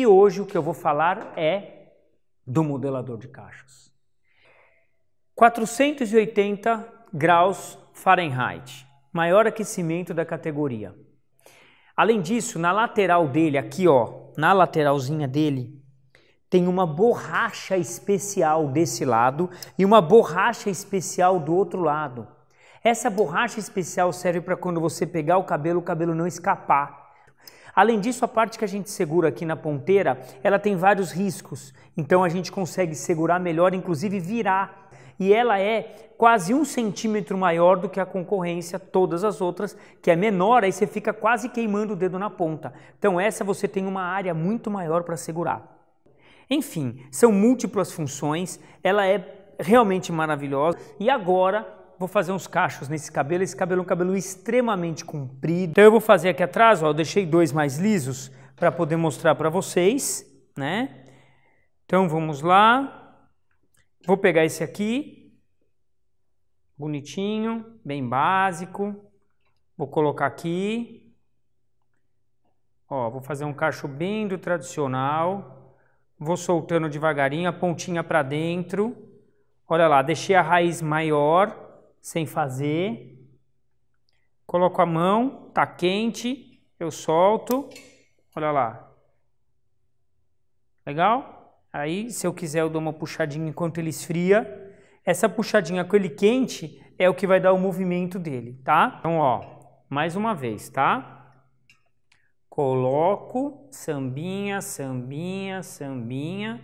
E hoje o que eu vou falar é do modelador de caixas. 480 graus Fahrenheit, maior aquecimento da categoria. Além disso, na lateral dele, aqui ó, na lateralzinha dele, tem uma borracha especial desse lado e uma borracha especial do outro lado. Essa borracha especial serve para quando você pegar o cabelo, o cabelo não escapar. Além disso, a parte que a gente segura aqui na ponteira, ela tem vários riscos. Então a gente consegue segurar melhor, inclusive virar. E ela é quase um centímetro maior do que a concorrência, todas as outras, que é menor, aí você fica quase queimando o dedo na ponta. Então essa você tem uma área muito maior para segurar. Enfim, são múltiplas funções, ela é realmente maravilhosa. E agora vou fazer uns cachos nesse cabelo. Esse cabelo é um cabelo extremamente comprido. Então eu vou fazer aqui atrás, ó, eu deixei dois mais lisos para poder mostrar para vocês, né? Então vamos lá. Vou pegar esse aqui. Bonitinho, bem básico. Vou colocar aqui. Ó, vou fazer um cacho bem do tradicional. Vou soltando devagarinho a pontinha para dentro. Olha lá, deixei a raiz maior sem fazer. Coloco a mão, tá quente, eu solto. Olha lá. Legal? Aí, se eu quiser, eu dou uma puxadinha enquanto ele esfria. Essa puxadinha com ele quente é o que vai dar o movimento dele, tá? Então, ó, mais uma vez, tá? Coloco, sambinha, sambinha, sambinha,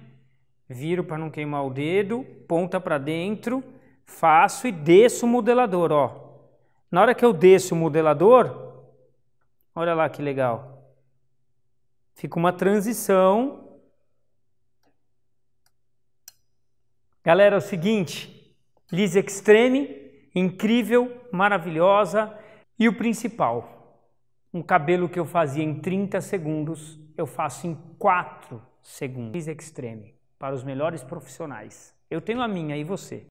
viro para não queimar o dedo, ponta para dentro, faço e desço o modelador, ó. Na hora que eu desço o modelador, olha lá que legal. Fica uma transição. Galera, é o seguinte, Liz Extreme, incrível, maravilhosa e o principal, um cabelo que eu fazia em 30 segundos, eu faço em 4 segundos. Liz Extreme, para os melhores profissionais. Eu tenho a minha e você.